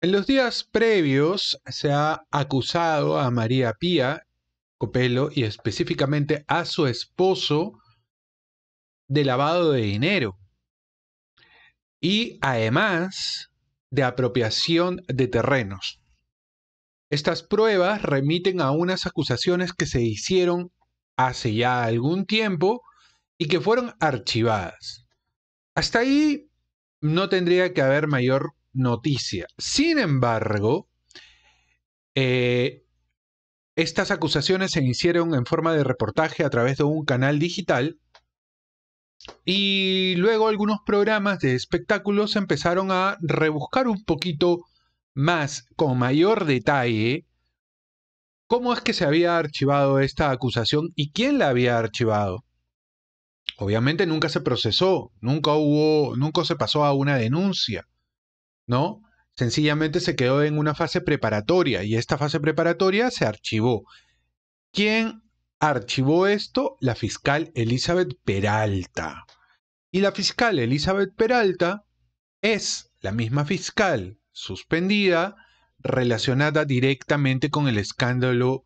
En los días previos se ha acusado a María Pía Copelo y específicamente a su esposo de lavado de dinero y además de apropiación de terrenos. Estas pruebas remiten a unas acusaciones que se hicieron hace ya algún tiempo y que fueron archivadas. Hasta ahí no tendría que haber mayor noticia. Sin embargo, eh, estas acusaciones se hicieron en forma de reportaje a través de un canal digital y luego algunos programas de espectáculos empezaron a rebuscar un poquito más, con mayor detalle, cómo es que se había archivado esta acusación y quién la había archivado. Obviamente nunca se procesó, nunca hubo, nunca se pasó a una denuncia. ¿no? Sencillamente se quedó en una fase preparatoria y esta fase preparatoria se archivó. ¿Quién archivó esto? La fiscal Elizabeth Peralta. Y la fiscal Elizabeth Peralta es la misma fiscal suspendida relacionada directamente con el escándalo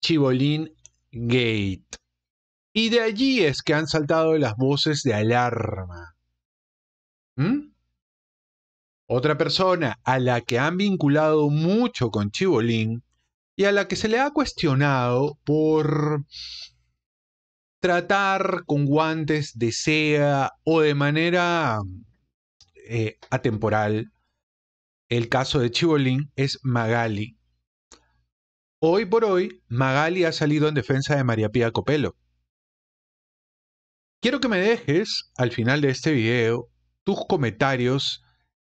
Chibolín Gate. Y de allí es que han saltado las voces de alarma. ¿Mm? Otra persona a la que han vinculado mucho con Chibolín y a la que se le ha cuestionado por tratar con guantes de sea o de manera eh, atemporal el caso de Chibolín es Magali. Hoy por hoy, Magali ha salido en defensa de María Pía Copelo. Quiero que me dejes, al final de este video, tus comentarios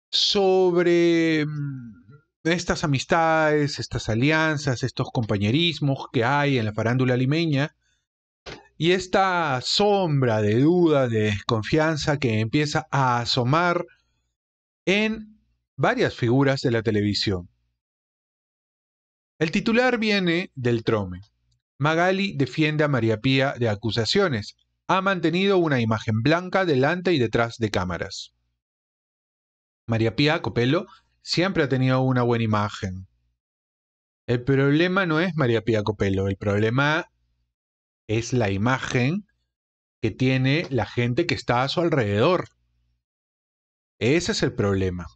sobre mm, estas amistades, estas alianzas, estos compañerismos que hay en la farándula limeña y esta sombra de duda, de desconfianza que empieza a asomar en varias figuras de la televisión. El titular viene del trome. Magali defiende a María Pía de acusaciones. Ha mantenido una imagen blanca delante y detrás de cámaras. María Pía Copelo siempre ha tenido una buena imagen. El problema no es María Pía Copelo, el problema es la imagen que tiene la gente que está a su alrededor. Ese es el problema.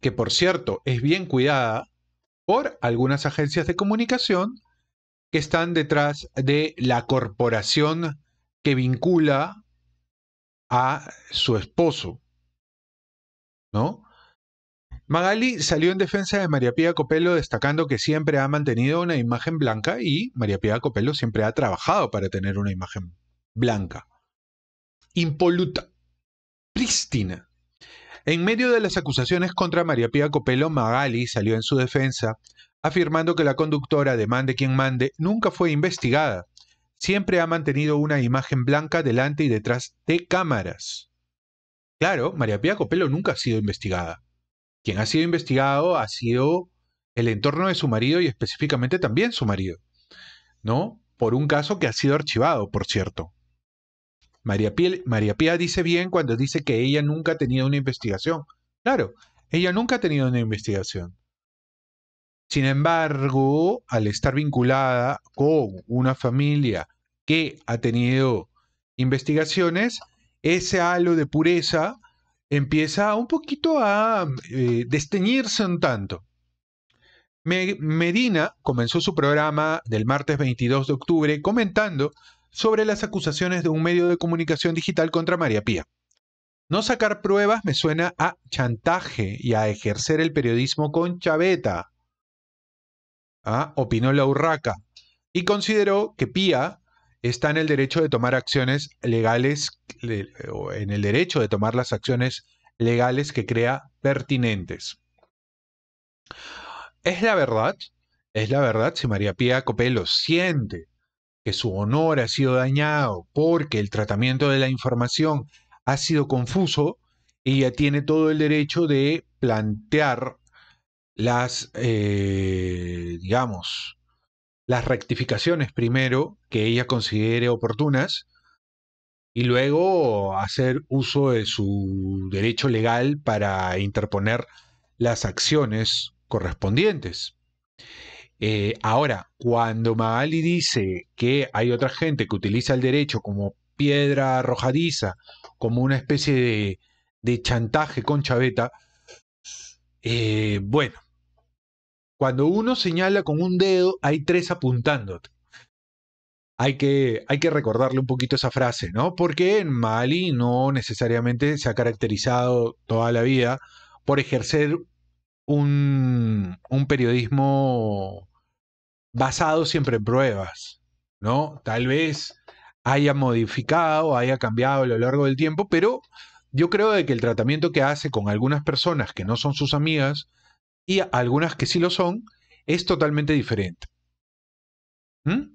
Que por cierto, es bien cuidada por algunas agencias de comunicación que están detrás de la corporación que vincula a su esposo. Magali salió en defensa de María Pía Copelo destacando que siempre ha mantenido una imagen blanca y María Pía Copelo siempre ha trabajado para tener una imagen blanca, impoluta, prístina. En medio de las acusaciones contra María Pía Copelo, Magali salió en su defensa, afirmando que la conductora, de mande quien mande, nunca fue investigada. Siempre ha mantenido una imagen blanca delante y detrás de cámaras. Claro, María Pía Copelo nunca ha sido investigada. Quien ha sido investigado ha sido el entorno de su marido y específicamente también su marido, ¿no? Por un caso que ha sido archivado, por cierto. María Pía, María Pía dice bien cuando dice que ella nunca ha tenido una investigación. Claro, ella nunca ha tenido una investigación. Sin embargo, al estar vinculada con una familia que ha tenido investigaciones, ese halo de pureza empieza un poquito a eh, desteñirse un tanto. Medina comenzó su programa del martes 22 de octubre comentando sobre las acusaciones de un medio de comunicación digital contra María Pía. No sacar pruebas me suena a chantaje y a ejercer el periodismo con chaveta, ah, opinó la urraca, y consideró que Pía está en el derecho de tomar acciones legales o en el derecho de tomar las acciones legales que crea pertinentes. Es la verdad, es la verdad si María Pía Copelo siente que su honor ha sido dañado porque el tratamiento de la información ha sido confuso, ya tiene todo el derecho de plantear las, eh, digamos, las rectificaciones primero que ella considere oportunas y luego hacer uso de su derecho legal para interponer las acciones correspondientes. Eh, ahora, cuando Maali dice que hay otra gente que utiliza el derecho como piedra arrojadiza, como una especie de, chantaje con chaveta, eh, bueno, cuando uno señala con un dedo, hay tres apuntándote. Hay que, hay que recordarle un poquito esa frase, ¿no? Porque en Mali no necesariamente se ha caracterizado toda la vida por ejercer un, un periodismo basado siempre en pruebas, ¿no? Tal vez haya modificado, haya cambiado a lo largo del tiempo, pero yo creo de que el tratamiento que hace con algunas personas que no son sus amigas y algunas que sí lo son, es totalmente diferente. ¿Mm?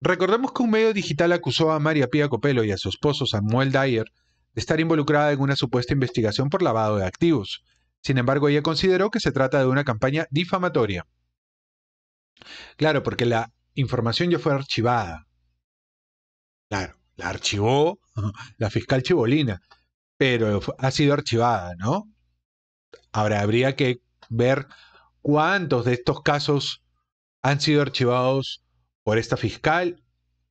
Recordemos que un medio digital acusó a María Pía Copelo y a su esposo Samuel Dyer de estar involucrada en una supuesta investigación por lavado de activos. Sin embargo, ella consideró que se trata de una campaña difamatoria. Claro, porque la información ya fue archivada. Claro, la archivó la fiscal Chivolina, pero ha sido archivada, ¿no? Ahora, habría que ver cuántos de estos casos han sido archivados por esta fiscal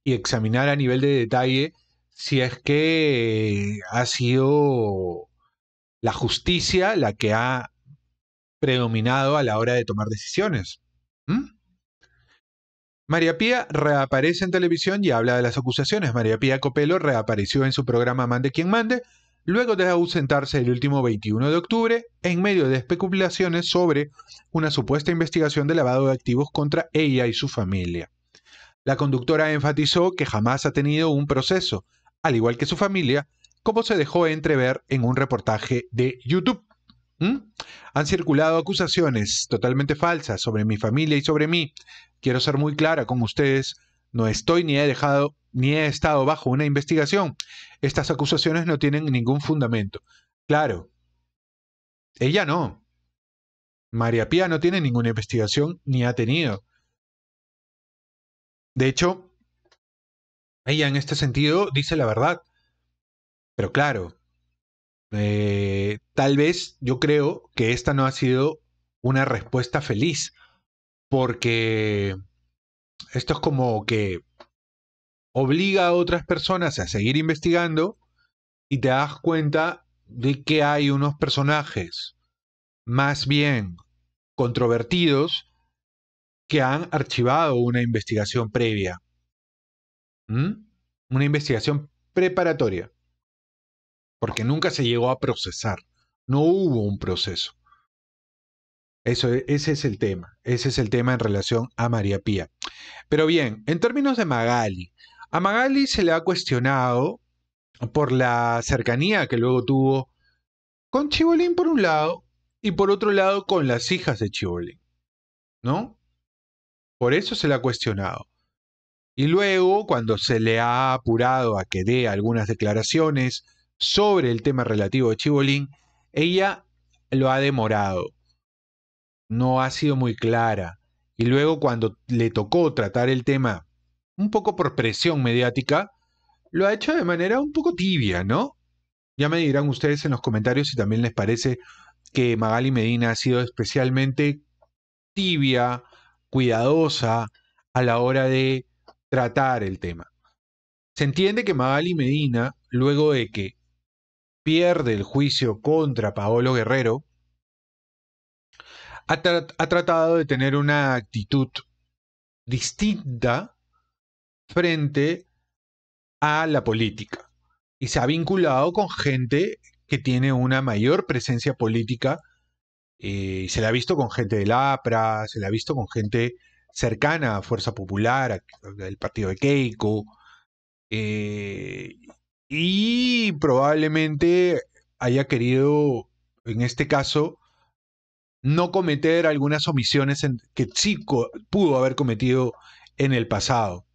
y examinar a nivel de detalle si es que eh, ha sido la justicia la que ha predominado a la hora de tomar decisiones. María Pía reaparece en televisión y habla de las acusaciones. María Pía Copelo reapareció en su programa Mande quien mande luego de ausentarse el último 21 de octubre en medio de especulaciones sobre una supuesta investigación de lavado de activos contra ella y su familia. La conductora enfatizó que jamás ha tenido un proceso, al igual que su familia, como se dejó entrever en un reportaje de YouTube. ¿Mm? Han circulado acusaciones totalmente falsas sobre mi familia y sobre mí. Quiero ser muy clara con ustedes, no estoy ni he dejado ni he estado bajo una investigación, estas acusaciones no tienen ningún fundamento. Claro, ella no. María Pía no tiene ninguna investigación ni ha tenido. De hecho, ella en este sentido dice la verdad. Pero claro, eh, tal vez yo creo que esta no ha sido una respuesta feliz, porque esto es como que obliga a otras personas a seguir investigando y te das cuenta de que hay unos personajes más bien controvertidos que han archivado una investigación previa. ¿Mm? Una investigación preparatoria. Porque nunca se llegó a procesar. No hubo un proceso. Eso, e, ese es el tema. Ese es el tema en relación a María Pía. Pero bien, en términos de Magali, a Magali se le ha cuestionado por la cercanía que luego tuvo con Chibolín por un lado y por otro lado con las hijas de Chibolín, ¿no? Por eso se le ha cuestionado. Y luego, cuando se le ha apurado a que dé algunas declaraciones sobre el tema relativo a Chibolín, ella lo ha demorado. No ha sido muy clara. Y luego, cuando le tocó tratar el tema un poco por presión mediática, lo ha hecho de manera un poco tibia, ¿no? Ya me dirán ustedes en los comentarios si también les parece que Magali Medina ha sido especialmente tibia, cuidadosa a la hora de tratar el tema. Se entiende que Magali Medina, luego de que pierde el juicio contra Paolo Guerrero, ha, ha tratado de tener una actitud distinta frente a la política y se ha vinculado con gente que tiene una mayor presencia política eh, y se la ha visto con gente del APRA, se la ha visto con gente cercana a Fuerza Popular, al partido de Keiko, eh, y probablemente haya querido, en este caso, no cometer algunas omisiones que sí pudo haber cometido en el pasado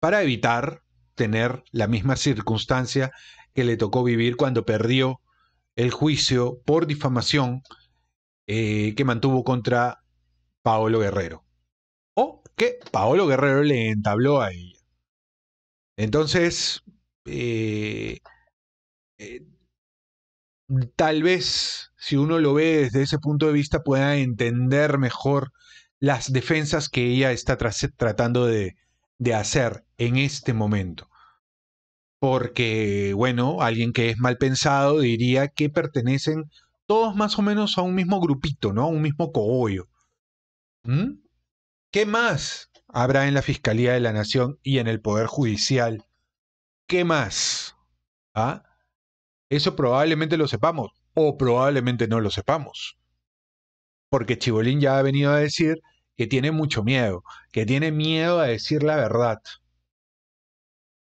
para evitar tener la misma circunstancia que le tocó vivir cuando perdió el juicio por difamación eh, que mantuvo contra Paolo Guerrero. O que Paolo Guerrero le entabló a ella. Entonces, eh, eh, tal vez si uno lo ve desde ese punto de vista pueda entender mejor las defensas que ella está tratando de, de hacer en este momento. Porque, bueno, alguien que es mal pensado diría que pertenecen todos más o menos a un mismo grupito, ¿no? A un mismo cogollo. ¿Mm? ¿Qué más habrá en la Fiscalía de la Nación y en el Poder Judicial? ¿Qué más? ¿Ah? Eso probablemente lo sepamos o probablemente no lo sepamos. Porque Chibolín ya ha venido a decir que tiene mucho miedo, que tiene miedo a decir la verdad.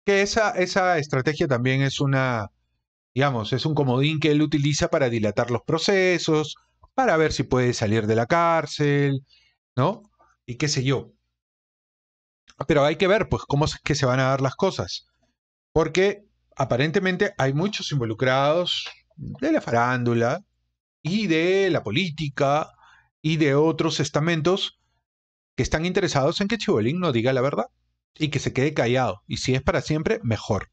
Que esa, esa estrategia también es una, digamos, es un comodín que él utiliza para dilatar los procesos, para ver si puede salir de la cárcel, ¿no? Y qué sé yo. Pero hay que ver, pues, cómo es que se van a dar las cosas. Porque aparentemente hay muchos involucrados de la farándula y de la política y de otros estamentos que están interesados en que Chibolín no diga la verdad y que se quede callado, y si es para siempre, mejor.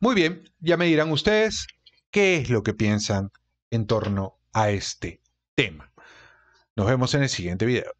Muy bien, ya me dirán ustedes qué es lo que piensan en torno a este tema. Nos vemos en el siguiente video.